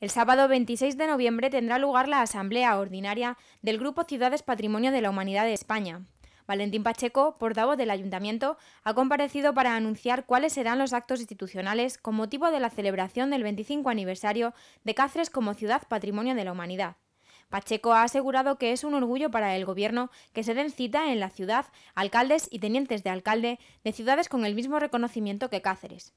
El sábado 26 de noviembre tendrá lugar la Asamblea Ordinaria del Grupo Ciudades Patrimonio de la Humanidad de España. Valentín Pacheco, portavoz del Ayuntamiento, ha comparecido para anunciar cuáles serán los actos institucionales con motivo de la celebración del 25 aniversario de Cáceres como Ciudad Patrimonio de la Humanidad. Pacheco ha asegurado que es un orgullo para el Gobierno que se den cita en la ciudad alcaldes y tenientes de alcalde de ciudades con el mismo reconocimiento que Cáceres.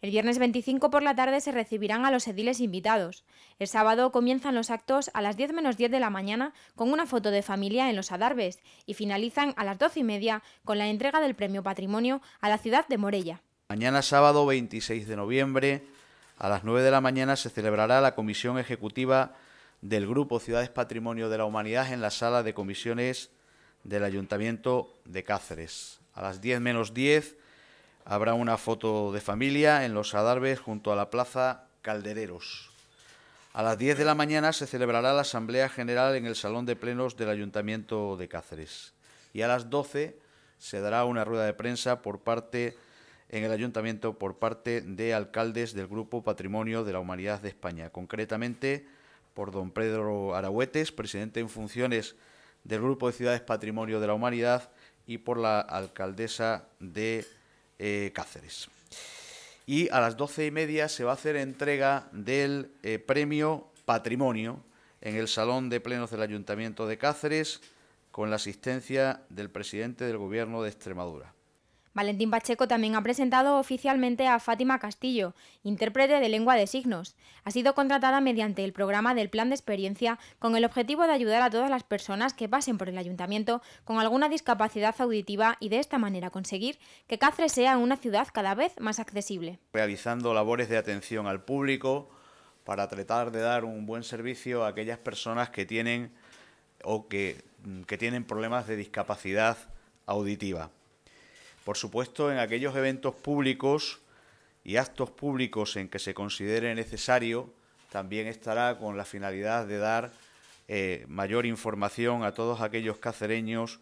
El viernes 25 por la tarde se recibirán a los ediles invitados. El sábado comienzan los actos a las 10 menos 10 de la mañana con una foto de familia en los Adarbes y finalizan a las 12 y media con la entrega del Premio Patrimonio a la ciudad de Morella. Mañana sábado 26 de noviembre a las 9 de la mañana se celebrará la comisión ejecutiva del Grupo Ciudades Patrimonio de la Humanidad en la sala de comisiones del Ayuntamiento de Cáceres. A las 10 menos 10 Habrá una foto de familia en los Adarves junto a la Plaza Caldereros. A las 10 de la mañana se celebrará la Asamblea General en el Salón de Plenos del Ayuntamiento de Cáceres. Y a las 12 se dará una rueda de prensa por parte en el ayuntamiento por parte de alcaldes del Grupo Patrimonio de la Humanidad de España, concretamente por don Pedro Arahuetes, presidente en funciones del Grupo de Ciudades Patrimonio de la Humanidad, y por la alcaldesa de eh, Cáceres. Y a las doce y media se va a hacer entrega del eh, premio Patrimonio en el Salón de Plenos del Ayuntamiento de Cáceres, con la asistencia del presidente del Gobierno de Extremadura. Valentín Pacheco también ha presentado oficialmente a Fátima Castillo, intérprete de lengua de signos. Ha sido contratada mediante el programa del Plan de Experiencia con el objetivo de ayudar a todas las personas que pasen por el ayuntamiento con alguna discapacidad auditiva y de esta manera conseguir que Cáceres sea una ciudad cada vez más accesible. Realizando labores de atención al público para tratar de dar un buen servicio a aquellas personas que tienen o que tienen problemas de discapacidad auditiva. Por supuesto, en aquellos eventos públicos y actos públicos en que se considere necesario, también estará con la finalidad de dar eh, mayor información a todos aquellos cacereños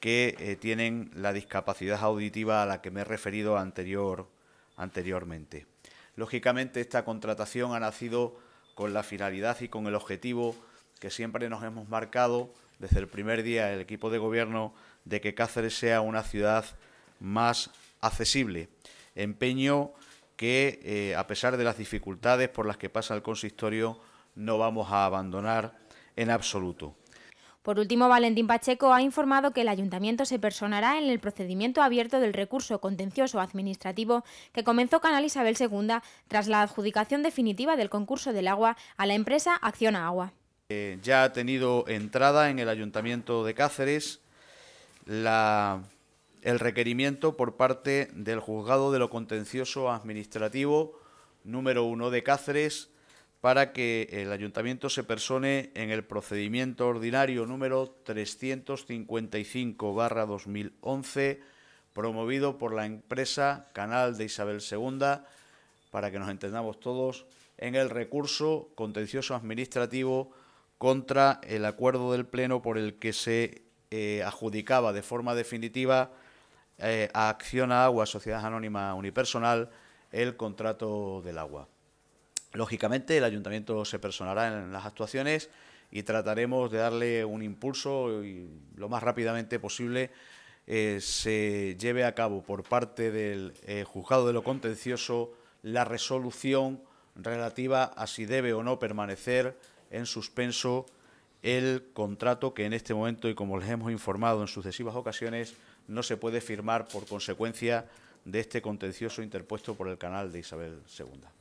que eh, tienen la discapacidad auditiva a la que me he referido anterior, anteriormente. Lógicamente, esta contratación ha nacido con la finalidad y con el objetivo que siempre nos hemos marcado desde el primer día el equipo de gobierno de que Cáceres sea una ciudad más accesible. Empeño que, eh, a pesar de las dificultades por las que pasa el consistorio, no vamos a abandonar en absoluto. Por último, Valentín Pacheco ha informado que el ayuntamiento se personará en el procedimiento abierto del recurso contencioso administrativo que comenzó Canal Isabel II tras la adjudicación definitiva del concurso del agua a la empresa Acciona Agua. Eh, ya ha tenido entrada en el ayuntamiento de Cáceres la el requerimiento por parte del Juzgado de lo Contencioso Administrativo número 1 de Cáceres para que el ayuntamiento se persone en el procedimiento ordinario número 355-2011 promovido por la empresa Canal de Isabel II, para que nos entendamos todos, en el recurso contencioso administrativo contra el acuerdo del Pleno por el que se eh, adjudicaba de forma definitiva a eh, Acción Agua, Sociedad Anónima Unipersonal, el contrato del agua. Lógicamente, el ayuntamiento se personará en las actuaciones y trataremos de darle un impulso y lo más rápidamente posible eh, se lleve a cabo por parte del eh, juzgado de lo contencioso la resolución relativa a si debe o no permanecer en suspenso el contrato que en este momento, y como les hemos informado en sucesivas ocasiones, no se puede firmar por consecuencia de este contencioso interpuesto por el canal de Isabel II.